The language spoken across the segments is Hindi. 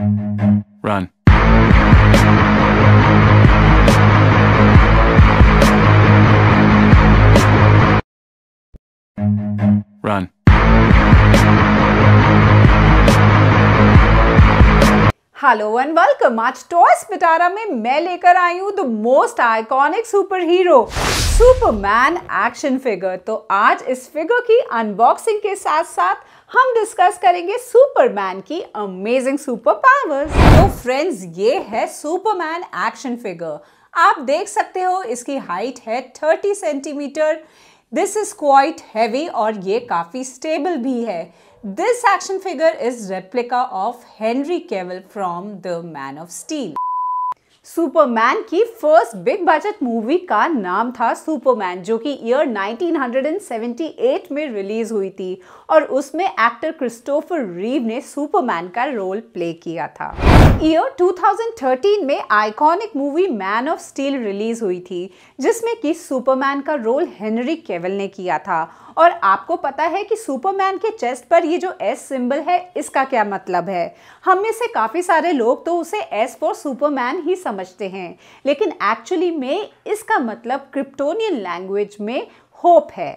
Run. Run. Hello and welcome आज टॉयस पिटारा में मैं लेकर आई हूँ the most iconic superhero Superman action figure तो आज इस फिगर की अनबॉक्सिंग के साथ साथ हम डिस्कस करेंगे सुपरमैन की अमेजिंग सुपर पावर्स तो फ्रेंड्स ये है सुपरमैन एक्शन फिगर आप देख सकते हो इसकी हाइट है 30 centimetre this is quite heavy और ये काफ़ी स्टेबल भी है this action figure is replica of Henry Cavill from the Man of Steel Superman की फर्स्ट बिग बजट मूवी का नाम था सुपरमैन जो कि ईयर 1978 में रिलीज हुई थी और उसमें एक्टर क्रिस्टोफर रीव ने सुपरमैन का रोल प्ले किया था ईयर 2013 में iconic movie Man of Steel release हुई थी जिसमें कि सुपरमैन का रोल हेनरी केवल ने किया था और आपको पता है कि सुपरमैन के चेस्ट पर ये जो एस सिंबल है इसका क्या मतलब है हम में से काफ़ी सारे लोग तो उसे एस फॉर सुपरमैन ही समझते हैं लेकिन एक्चुअली में इसका मतलब क्रिप्टोनियन लैंग्वेज में होप है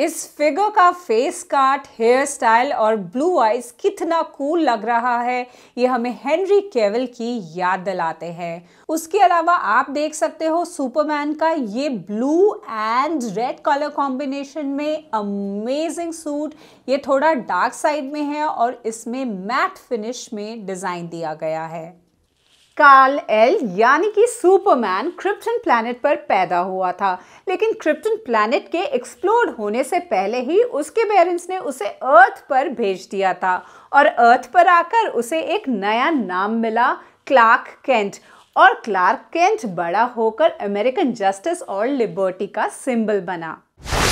इस फिगर का फेस काट हेयर स्टाइल और ब्लू आइज कितना कूल लग रहा है ये हमें हेनरी केवल की याद दिलाते हैं उसके अलावा आप देख सकते हो सुपरमैन का ये blue and red colour combination में अमेजिंग सूट ये थोड़ा डार्क साइड में है और इसमें मैट फिनिश में डिज़ाइन दिया गया है कार्ल एल यानी कि सुपरमैन क्रिप्टन प्लैनेट पर पैदा हुआ था लेकिन क्रिप्टन प्लैनेट के एक्सप्लोर होने से पहले ही उसके पेरेंट्स ने उसे अर्थ पर भेज दिया था और अर्थ पर आकर उसे एक नया नाम मिला क्लार्क कैंट और क्लार्क कैंट बड़ा होकर अमेरिकन जस्टिस और लिबर्टी का सिंबल बना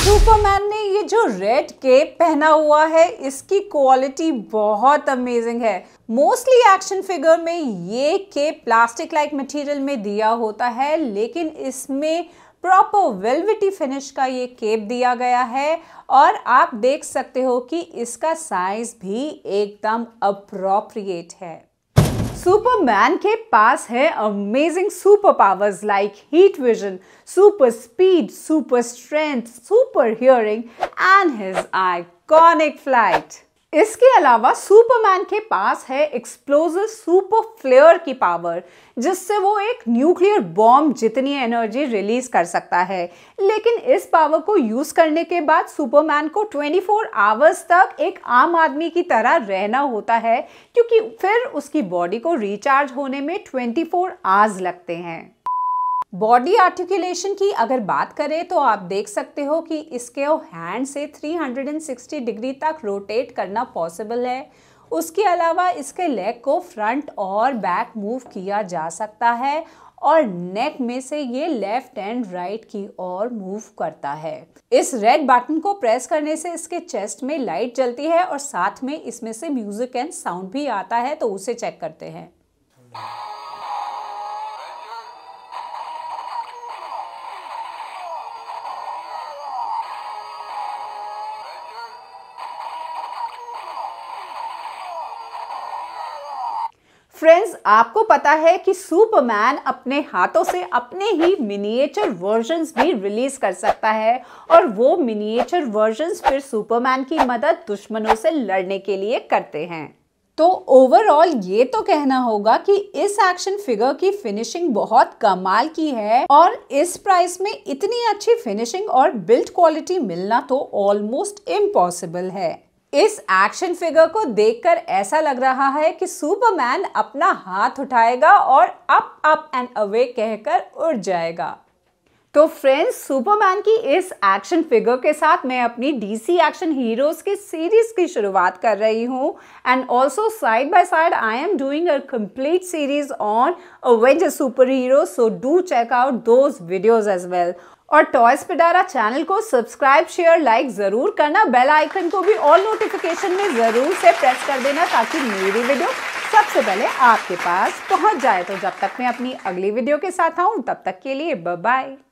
सुपरमैन ने ये जो रेड केप पहना हुआ है इसकी क्वालिटी बहुत अमेजिंग है मोस्टली एक्शन फिगर में ये केप प्लास्टिक लाइक मटेरियल में दिया होता है लेकिन इसमें प्रॉपर वेलविटी फिनिश का ये केप दिया गया है और आप देख सकते हो कि इसका साइज भी एकदम अप्रोप्रिएट है सुपरमैन के पास है amazing superpowers like heat vision super speed super strength super hearing and his iconic flight इसके अलावा सुपरमैन के पास है एक्सप्लोजिव सुपर फ्लेयर की पावर जिससे वो एक न्यूक्लियर बॉम्ब जितनी एनर्जी रिलीज कर सकता है लेकिन इस पावर को यूज़ करने के बाद सुपरमैन को 24 फोर आवर्स तक एक आम आदमी की तरह रहना होता है क्योंकि फिर उसकी बॉडी को रिचार्ज होने में 24 फोर आवर्स लगते हैं बॉडी आर्टिकुलेशन की अगर बात करें तो आप देख सकते हो कि इसके हैंड से 360 डिग्री तक रोटेट करना पॉसिबल है उसके अलावा इसके लेग को फ्रंट और बैक मूव किया जा सकता है और नेक में से ये लेफ्ट एंड राइट की ओर मूव करता है इस रेड बटन को प्रेस करने से इसके चेस्ट में लाइट जलती है और साथ में इसमें से म्यूजिक एंड साउंड भी आता है तो उसे चेक करते हैं फ्रेंड्स आपको पता है कि सुपरमैन अपने हाथों से अपने ही मिनिएचर वर्जन्स भी रिलीज कर सकता है और वो मिनिएचर वर्जन्स फिर सुपरमैन की मदद दुश्मनों से लड़ने के लिए करते हैं तो ओवरऑल ये तो कहना होगा कि इस एक्शन फिगर की फिनिशिंग बहुत कमाल की है और इस प्राइस में इतनी अच्छी फिनिशिंग और बिल्ड क्वालिटी मिलना तो ऑलमोस्ट इम्पॉसिबल है इस एक्शन फिगर को देखकर ऐसा लग रहा है कि सुपरमैन अपना हाथ उठाएगा और अप अप एंड अवे कहकर उड़ जाएगा तो फ्रेंड्स सुपरमैन की इस एक्शन फिगर के साथ मैं अपनी डीसी एक्शन हीरोज के सीरीज की शुरुआत कर रही हूँ and also side by side I am doing a complete series on avenger super hero so do check out those videos as well और टॉयस पिटारा चैनल को सब्सक्राइब शेयर लाइक ज़रूर करना बेल आइकन को भी ऑल नोटिफिकेशन में ज़रूर से प्रेस कर देना ताकि मेरी वीडियो सबसे पहले आपके पास पहुंच जाए तो जब तक मैं अपनी अगली वीडियो के साथ आऊँ तब तक के लिए बाय